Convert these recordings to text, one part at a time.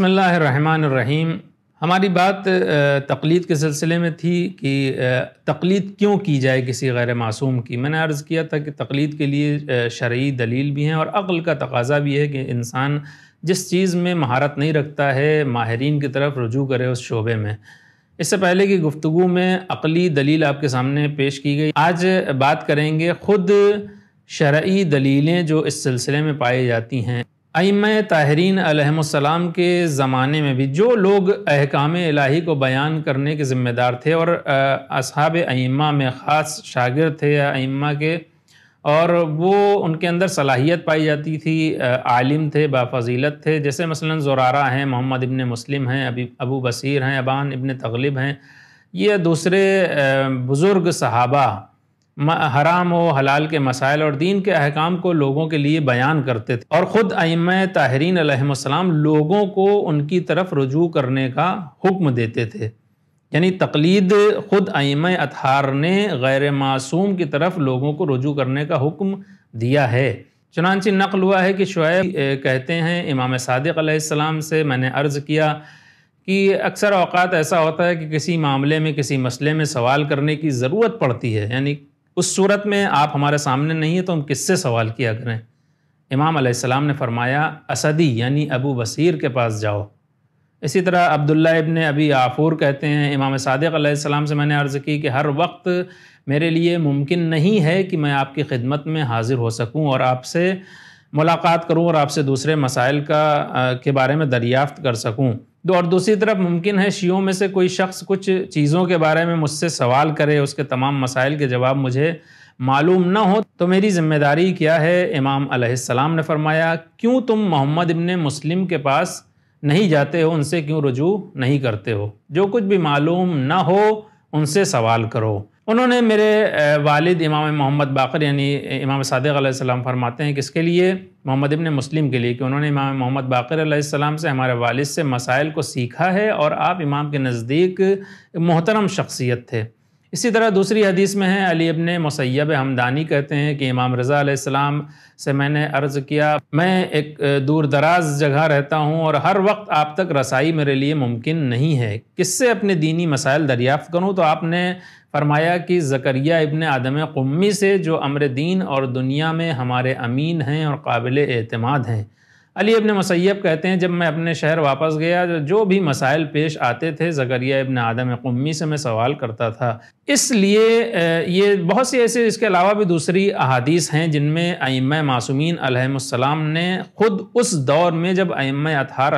बसमीम हमारी बात तकलीद के सिलसिले में थी कि तकलीद क्यों की जाए किसी गैर मासूम की मैंने अर्ज़ किया था कि तकलीद के लिए शरिय दलील भी हैं और अक्ल का तकाजा भी है कि इंसान जिस चीज़ में महारत नहीं रखता है माहरीन की तरफ रजू करे उस शोबे में इससे पहले की गुफ्तु में अकली दलील आपके सामने पेश की गई आज बात करेंगे ख़ुद शर्य दलीलें जो इस सिलसिले में पाई जाती हैं अम ताहरीन अलहम के ज़माने में भी जो लोग अहकाम इलाही को बयान करने के ज़िम्मेदार थे और अब अम्मा में ख़ास शागिर थे या अम्मा के और वो उनके अंदर सलाहियत पाई जाती थी आलिम थे बाफ़ीलत थे जैसे मसलन जोरारा हैं मोहम्मद इबन मुस्लिम हैं अभी अबू बसर हैं अबान इबन तगलिब हैं ये दूसरे बुज़ुर्ग सहाबा हराम व हलाल के मसाइल और दीन के अहकाम को लोगों के लिए बयान करते थे और ख़ुद अम ताहरीन अलैहिस्सलाम लोगों को उनकी तरफ रजू करने का हुक्म देते थे यानी तकलीद ख़ुद अम अतहार ने गैर मासूम की तरफ लोगों को रजू करने का हुक्म दिया है चनानची नकल हुआ है कि शुएब कहते हैं इमाम सदक से मैंने अर्ज़ किया कि अक्सर अवकात ऐसा होता है कि किसी मामले में किसी मसले में सवाल करने की ज़रूरत पड़ती है यानी उस सूरत में आप हमारे सामने नहीं है तो हम किससे सवाल किया करें इमाम सलाम ने फरमाया असदी यानी अबू बसीर के पास जाओ इसी तरह अब्दुल्ला इबन अभी आफूर कहते हैं इमाम सादिक से मैंने अर्ज़ की कि हर वक्त मेरे लिए मुमकिन नहीं है कि मैं आपकी खिदमत में हाज़िर हो सकूं और आपसे मुलाकात करूं और आपसे दूसरे मसाइल का के बारे में दरियाफ़त कर सकूं दो और दूसरी तरफ मुमकिन है शियों में से कोई शख्स कुछ चीज़ों के बारे में मुझसे सवाल करे उसके तमाम मसाइल के जवाब मुझे मालूम न हो तो मेरी जिम्मेदारी क्या है इमाम अलैहिस्सलाम ने फरमाया क्यों तुम मोहम्मद इबन मुस्लिम के पास नहीं जाते हो उनसे क्यों रुजू नहीं करते हो जो कुछ भी मालूम न हो उनसे सवाल करो उन्होंने मेरे वालिद इमाम मोहम्मद बाकर यानी इमाम सदक सलाम फरमाते हैं किसके लिए मोहम्मद इबन मुस्लिम के लिए कि उन्होंने इमाम मोहम्मद बाकर सलाम से हमारे वालिद से मसाइल को सीखा है और आप इमाम के नज़दीक मोहतरम शख्सियत थे इसी तरह दूसरी हदीस में है अली अबन मुसैब हमदानी कहते हैं कि इमाम रज़ा से मैंने अर्ज़ किया मैं एक दूर दराज जगह रहता हूँ और हर वक्त आप तक रसाई मेरे लिए मुमकिन नहीं है किससे अपने दीनी मसाइल दरियाफ़्त करूँ तो आपने फरमाया कि ज़करिया इबन आदम कुम्मी से जो अमर दीन और दुनिया में हमारे अमीन हैं और काबिल अतमाद हैं अली अबन मसैब कहते हैं जब मैं अपने शहर वापस गया तो जो भी मसाइल पेश आते थे ज़करिया अबन आदम कुम्मी से मैं सवाल करता था इसलिए ये बहुत सी ऐसे इसके अलावा भी दूसरी अहादीस हैं जिनमें अम मासूमिन ने ख़ुद उस दौर में जब अम अतहार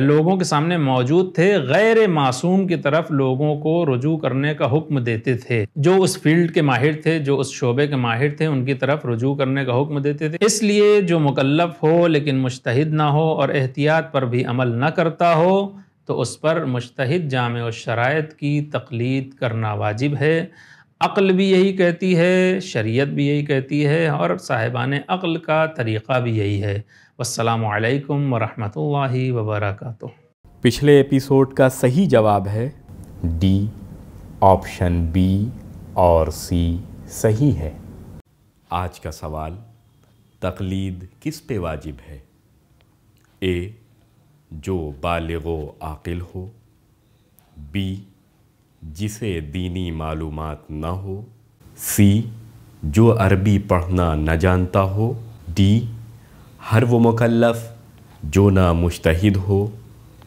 लोगों के सामने मौजूद थे गैर मासूम की तरफ लोगों को रजू करने का हुक्म देते थे जो उस फील्ड के माहिर थे जो उस शोबे के माहिर थे उनकी तरफ रजू करने का हुक्म देते थे इसलिए जो मुकल्लफ हो लेकिन मुश्तहिद ना हो और एहतियात पर भी अमल न करता हो तो उस पर मुश्तद जाम शरात की तकलीद करना वाजिब है अक्ल भी यही कहती है शरीयत भी यही कहती है और साहिबान अक्ल का तरीक़ा भी यही है वालेकुम वरहमतुल्लाहि वबरकatuh पिछले एपिसोड का सही जवाब है डी ऑप्शन बी और सी सही है आज का सवाल तकलीद किस पे वाजिब है ए जो बालगो आकिल हो बी जिसे दीनी मालूम न हो सी जो अरबी पढ़ना न जानता हो डी हर वो मुकलफ जो ना मुश्तहिद हो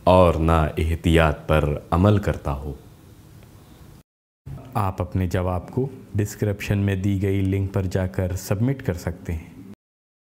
और ना एहतियात पर अमल करता हो आप अपने जवाब को डिस्क्रिप्शन में दी गई लिंक पर जाकर सबमिट कर सकते हैं